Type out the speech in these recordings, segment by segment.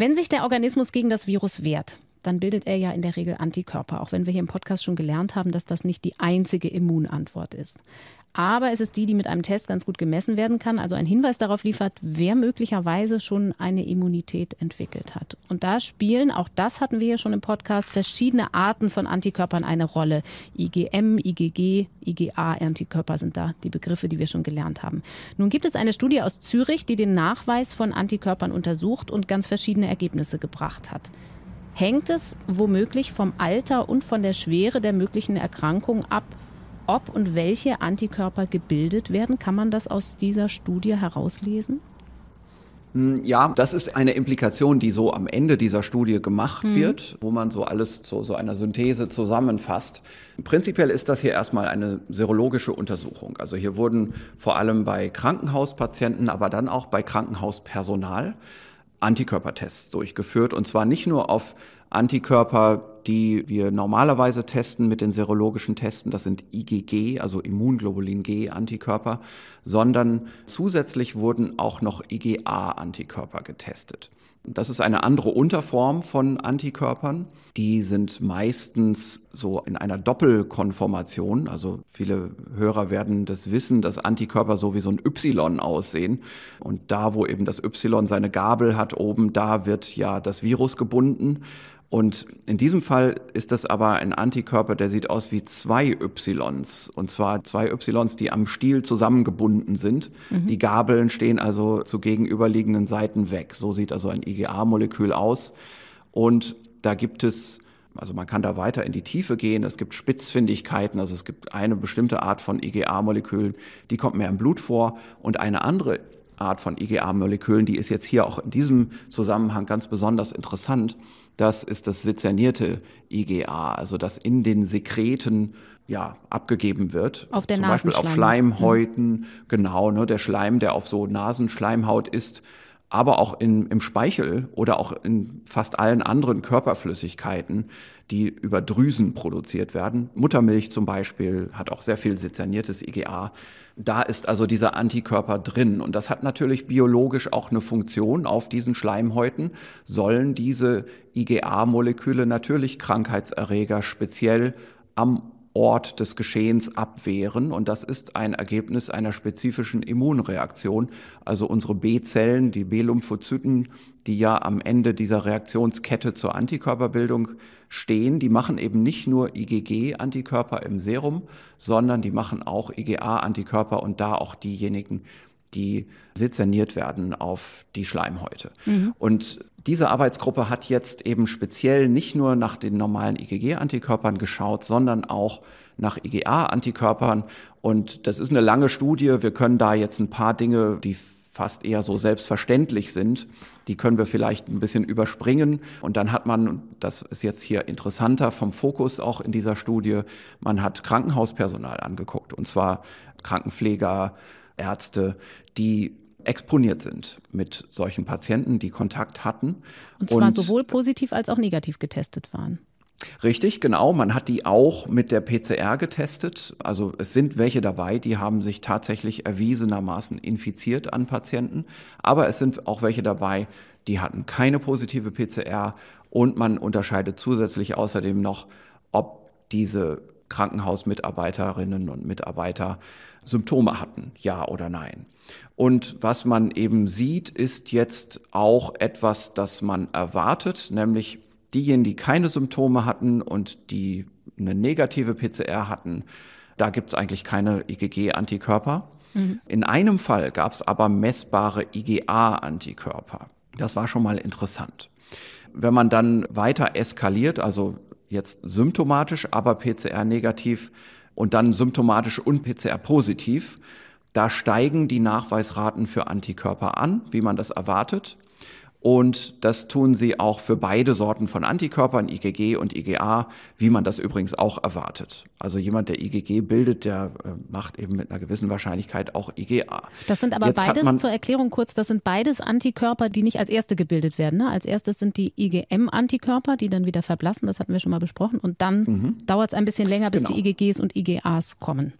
Wenn sich der Organismus gegen das Virus wehrt, dann bildet er ja in der Regel Antikörper, auch wenn wir hier im Podcast schon gelernt haben, dass das nicht die einzige Immunantwort ist aber es ist die, die mit einem Test ganz gut gemessen werden kann, also einen Hinweis darauf liefert, wer möglicherweise schon eine Immunität entwickelt hat. Und da spielen, auch das hatten wir ja schon im Podcast, verschiedene Arten von Antikörpern eine Rolle. IgM, IgG, IgA-Antikörper sind da die Begriffe, die wir schon gelernt haben. Nun gibt es eine Studie aus Zürich, die den Nachweis von Antikörpern untersucht und ganz verschiedene Ergebnisse gebracht hat. Hängt es womöglich vom Alter und von der Schwere der möglichen Erkrankung ab, ob und welche Antikörper gebildet werden. Kann man das aus dieser Studie herauslesen? Hm, ja, das ist eine Implikation, die so am Ende dieser Studie gemacht mhm. wird, wo man so alles zu so einer Synthese zusammenfasst. Prinzipiell ist das hier erstmal eine serologische Untersuchung. Also hier wurden vor allem bei Krankenhauspatienten, aber dann auch bei Krankenhauspersonal Antikörpertests durchgeführt. Und zwar nicht nur auf Antikörper, die wir normalerweise testen mit den serologischen Testen, das sind IgG, also Immunglobulin G Antikörper, sondern zusätzlich wurden auch noch IgA Antikörper getestet. Das ist eine andere Unterform von Antikörpern. Die sind meistens so in einer Doppelkonformation. Also viele Hörer werden das wissen, dass Antikörper so wie so ein Y aussehen. Und da, wo eben das Y seine Gabel hat oben, da wird ja das Virus gebunden. Und in diesem Fall ist das aber ein Antikörper, der sieht aus wie zwei Ys. Und zwar zwei Ys, die am Stiel zusammengebunden sind. Mhm. Die Gabeln stehen also zu gegenüberliegenden Seiten weg. So sieht also ein IgA-Molekül aus. Und da gibt es, also man kann da weiter in die Tiefe gehen. Es gibt Spitzfindigkeiten. Also es gibt eine bestimmte Art von IgA-Molekülen, die kommt mehr im Blut vor. Und eine andere Art von IgA-Molekülen, e die ist jetzt hier auch in diesem Zusammenhang ganz besonders interessant. Das ist das sezernierte IgA, e also das in den Sekreten ja, abgegeben wird. Auf der Zum Beispiel auf Schleimhäuten, mhm. genau, ne, der Schleim, der auf so Nasenschleimhaut ist, aber auch in, im Speichel oder auch in fast allen anderen Körperflüssigkeiten, die über Drüsen produziert werden. Muttermilch zum Beispiel hat auch sehr viel sezerniertes IgA. E da ist also dieser Antikörper drin. Und das hat natürlich biologisch auch eine Funktion. Auf diesen Schleimhäuten sollen diese IgA-Moleküle e natürlich Krankheitserreger speziell am Ort des Geschehens abwehren. Und das ist ein Ergebnis einer spezifischen Immunreaktion. Also unsere B-Zellen, die B-Lymphozyten, die ja am Ende dieser Reaktionskette zur Antikörperbildung stehen, die machen eben nicht nur IgG-Antikörper im Serum, sondern die machen auch IgA-Antikörper und da auch diejenigen, die sezerniert werden auf die Schleimhäute. Mhm. Und diese Arbeitsgruppe hat jetzt eben speziell nicht nur nach den normalen IgG-Antikörpern e geschaut, sondern auch nach IgA-Antikörpern. E und das ist eine lange Studie. Wir können da jetzt ein paar Dinge, die fast eher so selbstverständlich sind, die können wir vielleicht ein bisschen überspringen. Und dann hat man, das ist jetzt hier interessanter vom Fokus auch in dieser Studie, man hat Krankenhauspersonal angeguckt. Und zwar Krankenpfleger, Ärzte, die exponiert sind mit solchen Patienten, die Kontakt hatten. Und zwar und, sowohl positiv als auch negativ getestet waren. Richtig, genau. Man hat die auch mit der PCR getestet. Also es sind welche dabei, die haben sich tatsächlich erwiesenermaßen infiziert an Patienten. Aber es sind auch welche dabei, die hatten keine positive PCR. Und man unterscheidet zusätzlich außerdem noch, ob diese Krankenhausmitarbeiterinnen und Mitarbeiter Symptome hatten, ja oder nein. Und was man eben sieht, ist jetzt auch etwas, das man erwartet, nämlich diejenigen, die keine Symptome hatten und die eine negative PCR hatten, da gibt es eigentlich keine IgG-Antikörper. Mhm. In einem Fall gab es aber messbare IgA-Antikörper. Das war schon mal interessant. Wenn man dann weiter eskaliert, also jetzt symptomatisch, aber PCR negativ und dann symptomatisch und PCR positiv. Da steigen die Nachweisraten für Antikörper an, wie man das erwartet. Und das tun sie auch für beide Sorten von Antikörpern, IgG und IgA, wie man das übrigens auch erwartet. Also jemand, der IgG bildet, der äh, macht eben mit einer gewissen Wahrscheinlichkeit auch IgA. Das sind aber Jetzt beides, zur Erklärung kurz, das sind beides Antikörper, die nicht als erste gebildet werden. Ne? Als erstes sind die IgM-Antikörper, die dann wieder verblassen, das hatten wir schon mal besprochen. Und dann mhm. dauert es ein bisschen länger, bis genau. die IgGs und IgAs kommen.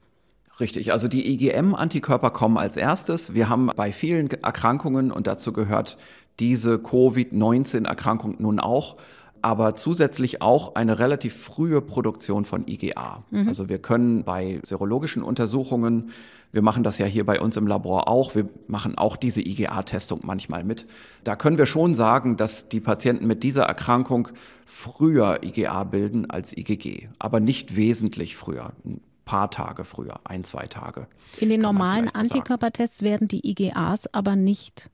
Richtig, also die IgM-Antikörper kommen als erstes. Wir haben bei vielen Erkrankungen, und dazu gehört diese Covid-19-Erkrankung nun auch, aber zusätzlich auch eine relativ frühe Produktion von IgA. Mhm. Also wir können bei serologischen Untersuchungen, wir machen das ja hier bei uns im Labor auch, wir machen auch diese IgA-Testung manchmal mit. Da können wir schon sagen, dass die Patienten mit dieser Erkrankung früher IgA bilden als IgG, aber nicht wesentlich früher paar Tage früher, ein, zwei Tage. In den normalen Antikörpertests werden die IgAs aber nicht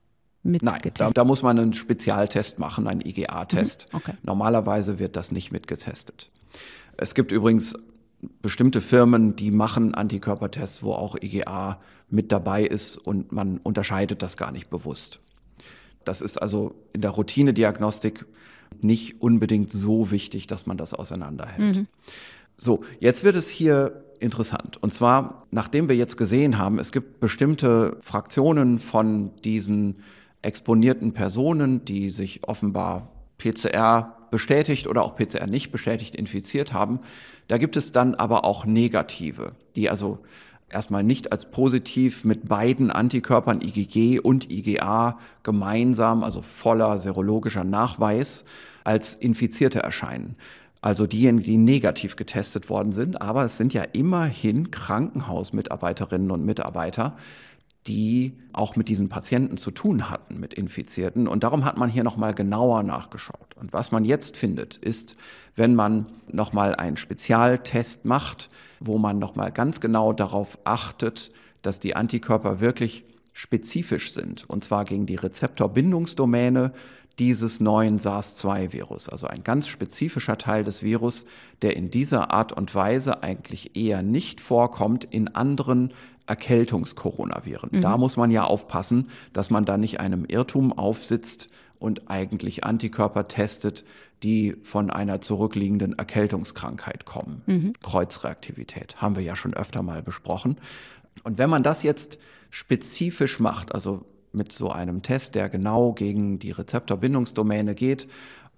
mit Nein, da, da, muss man einen Spezialtest machen, einen IGA-Test. Mhm, okay. Normalerweise wird das nicht mitgetestet. Es gibt übrigens bestimmte Firmen, die machen Antikörpertests, wo auch IGA mit dabei ist und man unterscheidet das gar nicht bewusst. Das ist also in der Routinediagnostik nicht unbedingt so wichtig, dass man das auseinanderhält. Mhm. So, jetzt wird es hier interessant. Und zwar, nachdem wir jetzt gesehen haben, es gibt bestimmte Fraktionen von diesen exponierten Personen, die sich offenbar PCR bestätigt oder auch PCR nicht bestätigt infiziert haben. Da gibt es dann aber auch negative, die also erstmal nicht als positiv mit beiden Antikörpern IgG und IgA gemeinsam, also voller serologischer Nachweis, als Infizierte erscheinen. Also diejenigen, die negativ getestet worden sind, aber es sind ja immerhin Krankenhausmitarbeiterinnen und Mitarbeiter die auch mit diesen Patienten zu tun hatten, mit Infizierten. Und darum hat man hier nochmal genauer nachgeschaut. Und was man jetzt findet, ist, wenn man nochmal einen Spezialtest macht, wo man nochmal ganz genau darauf achtet, dass die Antikörper wirklich spezifisch sind, und zwar gegen die Rezeptorbindungsdomäne dieses neuen SARS-2-Virus, also ein ganz spezifischer Teil des Virus, der in dieser Art und Weise eigentlich eher nicht vorkommt in anderen Erkältungskoronaviren. Mhm. Da muss man ja aufpassen, dass man da nicht einem Irrtum aufsitzt und eigentlich Antikörper testet, die von einer zurückliegenden Erkältungskrankheit kommen. Mhm. Kreuzreaktivität haben wir ja schon öfter mal besprochen. Und wenn man das jetzt spezifisch macht, also mit so einem Test, der genau gegen die Rezeptorbindungsdomäne geht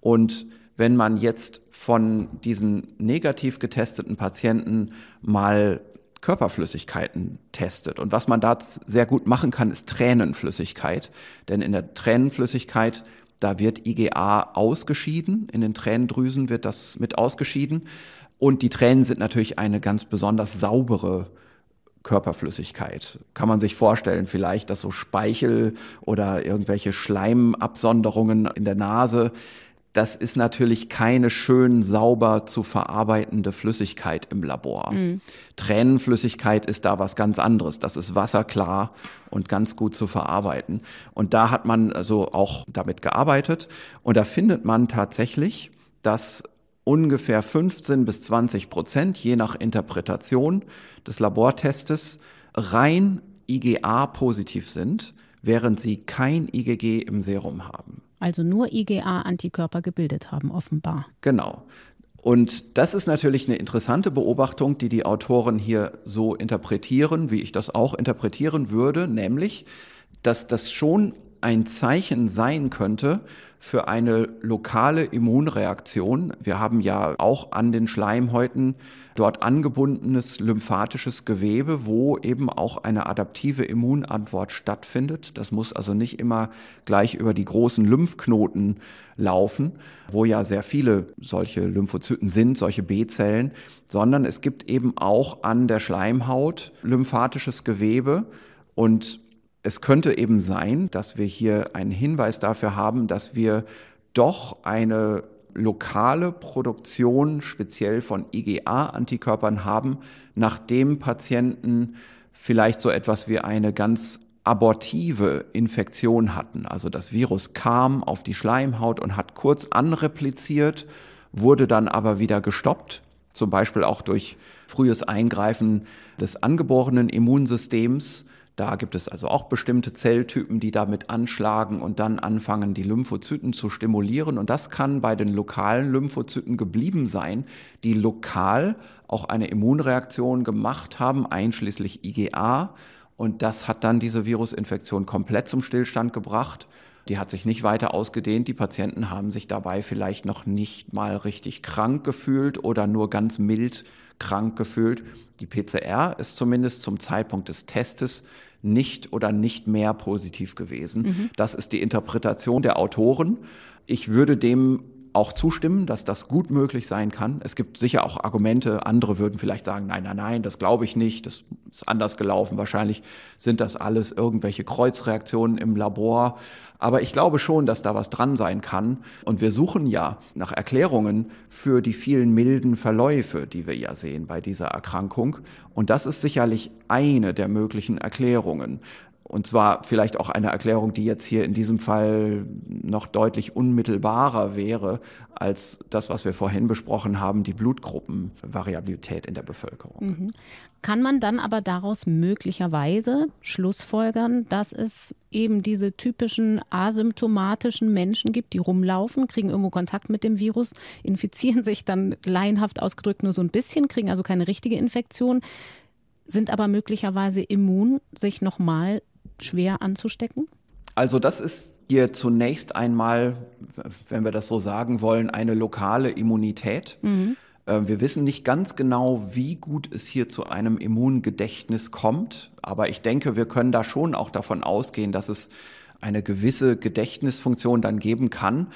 und wenn man jetzt von diesen negativ getesteten Patienten mal Körperflüssigkeiten testet. Und was man da sehr gut machen kann, ist Tränenflüssigkeit. Denn in der Tränenflüssigkeit, da wird IgA ausgeschieden. In den Tränendrüsen wird das mit ausgeschieden. Und die Tränen sind natürlich eine ganz besonders saubere Körperflüssigkeit. Kann man sich vorstellen, vielleicht, dass so Speichel oder irgendwelche Schleimabsonderungen in der Nase, das ist natürlich keine schön sauber zu verarbeitende Flüssigkeit im Labor. Mhm. Tränenflüssigkeit ist da was ganz anderes. Das ist wasserklar und ganz gut zu verarbeiten. Und da hat man also auch damit gearbeitet. Und da findet man tatsächlich, dass ungefähr 15 bis 20 Prozent, je nach Interpretation des Labortestes, rein IgA positiv sind, während sie kein IgG im Serum haben also nur IgA-Antikörper gebildet haben, offenbar. Genau. Und das ist natürlich eine interessante Beobachtung, die die Autoren hier so interpretieren, wie ich das auch interpretieren würde, nämlich, dass das schon ein Zeichen sein könnte für eine lokale Immunreaktion. Wir haben ja auch an den Schleimhäuten dort angebundenes lymphatisches Gewebe, wo eben auch eine adaptive Immunantwort stattfindet. Das muss also nicht immer gleich über die großen Lymphknoten laufen, wo ja sehr viele solche Lymphozyten sind, solche B-Zellen, sondern es gibt eben auch an der Schleimhaut lymphatisches Gewebe und es könnte eben sein, dass wir hier einen Hinweis dafür haben, dass wir doch eine lokale Produktion speziell von IgA-Antikörpern e haben, nachdem Patienten vielleicht so etwas wie eine ganz abortive Infektion hatten. Also das Virus kam auf die Schleimhaut und hat kurz anrepliziert, wurde dann aber wieder gestoppt, zum Beispiel auch durch frühes Eingreifen des angeborenen Immunsystems. Da gibt es also auch bestimmte Zelltypen, die damit anschlagen und dann anfangen, die Lymphozyten zu stimulieren. Und das kann bei den lokalen Lymphozyten geblieben sein, die lokal auch eine Immunreaktion gemacht haben, einschließlich IgA. Und das hat dann diese Virusinfektion komplett zum Stillstand gebracht die hat sich nicht weiter ausgedehnt. Die Patienten haben sich dabei vielleicht noch nicht mal richtig krank gefühlt oder nur ganz mild krank gefühlt. Die PCR ist zumindest zum Zeitpunkt des Testes nicht oder nicht mehr positiv gewesen. Mhm. Das ist die Interpretation der Autoren. Ich würde dem auch zustimmen, dass das gut möglich sein kann. Es gibt sicher auch Argumente, andere würden vielleicht sagen, nein, nein, nein, das glaube ich nicht, das ist anders gelaufen. Wahrscheinlich sind das alles irgendwelche Kreuzreaktionen im Labor. Aber ich glaube schon, dass da was dran sein kann. Und wir suchen ja nach Erklärungen für die vielen milden Verläufe, die wir ja sehen bei dieser Erkrankung. Und das ist sicherlich eine der möglichen Erklärungen. Und zwar vielleicht auch eine Erklärung, die jetzt hier in diesem Fall noch deutlich unmittelbarer wäre als das, was wir vorhin besprochen haben, die Blutgruppenvariabilität in der Bevölkerung. Mhm. Kann man dann aber daraus möglicherweise schlussfolgern, dass es eben diese typischen asymptomatischen Menschen gibt, die rumlaufen, kriegen irgendwo Kontakt mit dem Virus, infizieren sich dann laienhaft ausgedrückt nur so ein bisschen, kriegen also keine richtige Infektion, sind aber möglicherweise immun, sich nochmal schwer anzustecken? Also das ist hier zunächst einmal, wenn wir das so sagen wollen, eine lokale Immunität. Mhm. Äh, wir wissen nicht ganz genau, wie gut es hier zu einem Immungedächtnis kommt, aber ich denke, wir können da schon auch davon ausgehen, dass es eine gewisse Gedächtnisfunktion dann geben kann.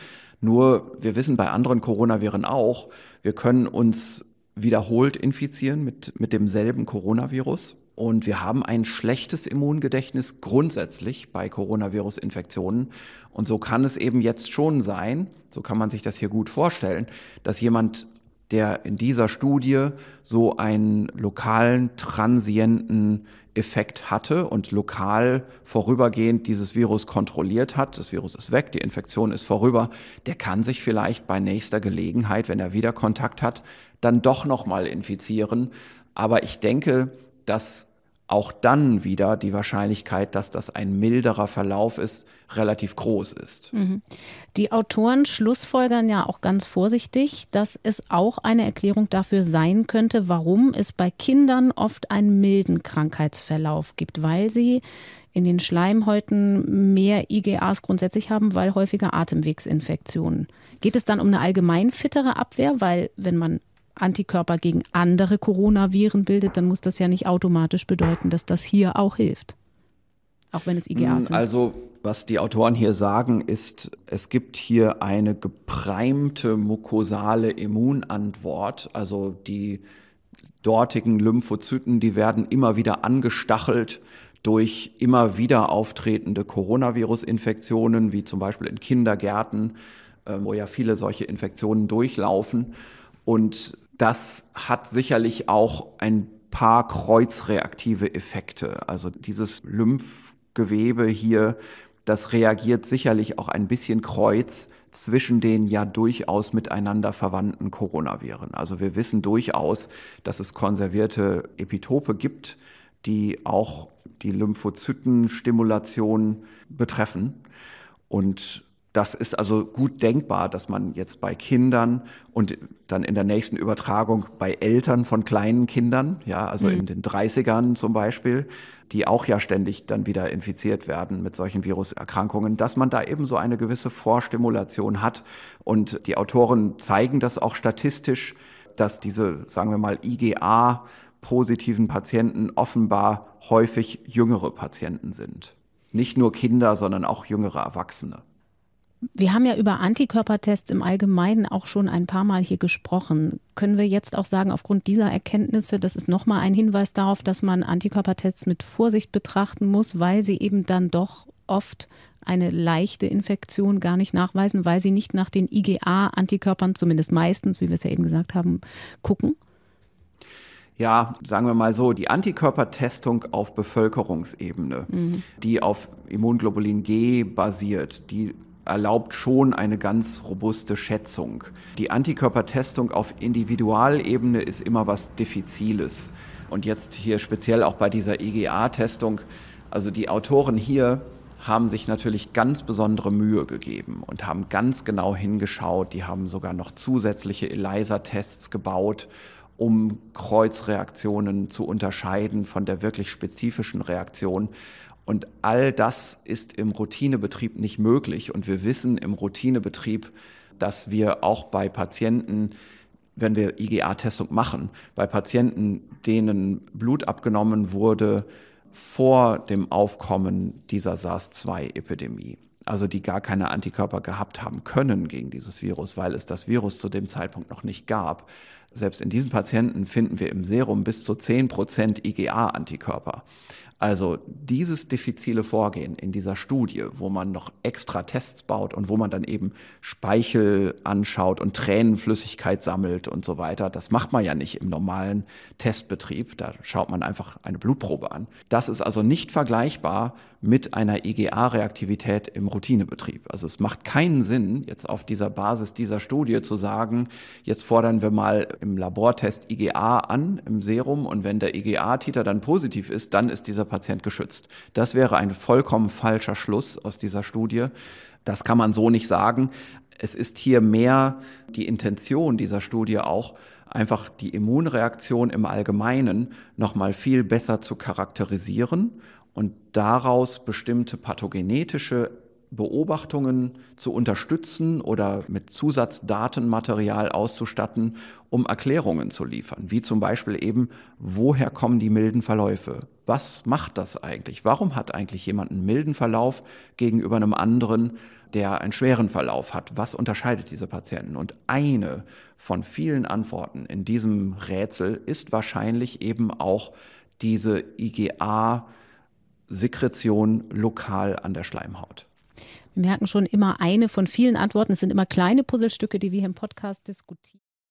Nur wir wissen bei anderen Coronaviren auch, wir können uns wiederholt infizieren mit, mit demselben Coronavirus. Und wir haben ein schlechtes Immungedächtnis grundsätzlich bei Coronavirus-Infektionen. Und so kann es eben jetzt schon sein, so kann man sich das hier gut vorstellen, dass jemand, der in dieser Studie so einen lokalen, transienten Effekt hatte und lokal vorübergehend dieses Virus kontrolliert hat, das Virus ist weg, die Infektion ist vorüber, der kann sich vielleicht bei nächster Gelegenheit, wenn er wieder Kontakt hat, dann doch nochmal infizieren. Aber ich denke, dass auch dann wieder die Wahrscheinlichkeit, dass das ein milderer Verlauf ist, relativ groß ist. Mhm. Die Autoren schlussfolgern ja auch ganz vorsichtig, dass es auch eine Erklärung dafür sein könnte, warum es bei Kindern oft einen milden Krankheitsverlauf gibt, weil sie in den Schleimhäuten mehr IGAs grundsätzlich haben, weil häufiger Atemwegsinfektionen. Geht es dann um eine allgemein fittere Abwehr, weil wenn man Antikörper gegen andere Coronaviren bildet, dann muss das ja nicht automatisch bedeuten, dass das hier auch hilft. Auch wenn es IgA hm, sind. Also, was die Autoren hier sagen, ist, es gibt hier eine gepreimte mukosale Immunantwort. Also die dortigen Lymphozyten, die werden immer wieder angestachelt durch immer wieder auftretende Coronavirus-Infektionen, wie zum Beispiel in Kindergärten, ähm, wo ja viele solche Infektionen durchlaufen. Und das hat sicherlich auch ein paar kreuzreaktive Effekte. Also dieses Lymphgewebe hier, das reagiert sicherlich auch ein bisschen kreuz zwischen den ja durchaus miteinander verwandten Coronaviren. Also wir wissen durchaus, dass es konservierte Epitope gibt, die auch die Lymphozytenstimulation betreffen. Und das ist also gut denkbar, dass man jetzt bei Kindern und dann in der nächsten Übertragung bei Eltern von kleinen Kindern, ja, also mhm. in den 30ern zum Beispiel, die auch ja ständig dann wieder infiziert werden mit solchen Viruserkrankungen, dass man da eben so eine gewisse Vorstimulation hat. Und die Autoren zeigen das auch statistisch, dass diese, sagen wir mal, IGA positiven Patienten offenbar häufig jüngere Patienten sind. Nicht nur Kinder, sondern auch jüngere Erwachsene. Wir haben ja über Antikörpertests im Allgemeinen auch schon ein paar Mal hier gesprochen. Können wir jetzt auch sagen, aufgrund dieser Erkenntnisse, das ist nochmal ein Hinweis darauf, dass man Antikörpertests mit Vorsicht betrachten muss, weil sie eben dann doch oft eine leichte Infektion gar nicht nachweisen, weil sie nicht nach den IgA-Antikörpern, zumindest meistens, wie wir es ja eben gesagt haben, gucken? ja, sagen wir mal so, die Antikörpertestung auf Bevölkerungsebene, mhm. die auf Immunglobulin G basiert, die erlaubt schon eine ganz robuste Schätzung. Die Antikörpertestung auf Individualebene ist immer was Diffiziles. Und jetzt hier speziell auch bei dieser iga e testung also die Autoren hier haben sich natürlich ganz besondere Mühe gegeben und haben ganz genau hingeschaut. Die haben sogar noch zusätzliche ELISA-Tests gebaut, um Kreuzreaktionen zu unterscheiden von der wirklich spezifischen Reaktion. Und all das ist im Routinebetrieb nicht möglich. Und wir wissen im Routinebetrieb, dass wir auch bei Patienten, wenn wir IGA-Testung machen, bei Patienten, denen Blut abgenommen wurde vor dem Aufkommen dieser SARS-2-Epidemie, also die gar keine Antikörper gehabt haben können gegen dieses Virus, weil es das Virus zu dem Zeitpunkt noch nicht gab. Selbst in diesen Patienten finden wir im Serum bis zu 10 Prozent IgA-Antikörper. Also dieses diffizile Vorgehen in dieser Studie, wo man noch extra Tests baut und wo man dann eben Speichel anschaut und Tränenflüssigkeit sammelt und so weiter, das macht man ja nicht im normalen Testbetrieb. Da schaut man einfach eine Blutprobe an. Das ist also nicht vergleichbar mit einer IgA-Reaktivität e im Routinebetrieb. Also es macht keinen Sinn, jetzt auf dieser Basis dieser Studie zu sagen, jetzt fordern wir mal im Labortest IgA e an im Serum und wenn der IgA-Titer e dann positiv ist, dann ist dieser Patient geschützt. Das wäre ein vollkommen falscher Schluss aus dieser Studie. Das kann man so nicht sagen. Es ist hier mehr die Intention dieser Studie auch, einfach die Immunreaktion im Allgemeinen noch mal viel besser zu charakterisieren und daraus bestimmte pathogenetische Beobachtungen zu unterstützen oder mit Zusatzdatenmaterial auszustatten, um Erklärungen zu liefern, wie zum Beispiel eben, woher kommen die milden Verläufe? Was macht das eigentlich? Warum hat eigentlich jemand einen milden Verlauf gegenüber einem anderen, der einen schweren Verlauf hat? Was unterscheidet diese Patienten? Und eine von vielen Antworten in diesem Rätsel ist wahrscheinlich eben auch diese IGA-Sekretion lokal an der Schleimhaut. Wir merken schon immer eine von vielen Antworten. Es sind immer kleine Puzzlestücke, die wir hier im Podcast diskutieren.